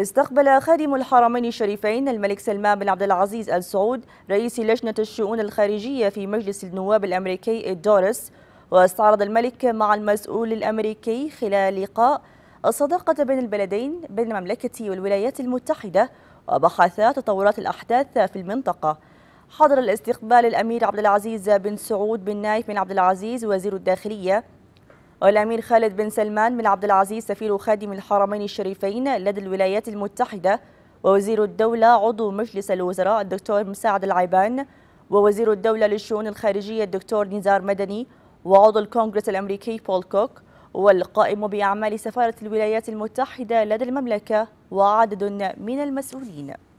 استقبل خادم الحرمين الشريفين الملك سلمان بن عبد العزيز ال سعود رئيس لجنة الشؤون الخارجية في مجلس النواب الأمريكي الدورس واستعرض الملك مع المسؤول الأمريكي خلال لقاء الصداقة بين البلدين بين المملكة والولايات المتحدة وبحثا تطورات الأحداث في المنطقة حضر الاستقبال الأمير عبد العزيز بن سعود بن نايف بن عبد العزيز وزير الداخلية والأمير خالد بن سلمان بن عبد العزيز سفير خادم الحرمين الشريفين لدى الولايات المتحدة ووزير الدولة عضو مجلس الوزراء الدكتور مساعد العيبان ووزير الدولة للشؤون الخارجية الدكتور نزار مدني وعضو الكونغرس الأمريكي بول كوك والقائم بأعمال سفارة الولايات المتحدة لدى المملكة وعدد من المسؤولين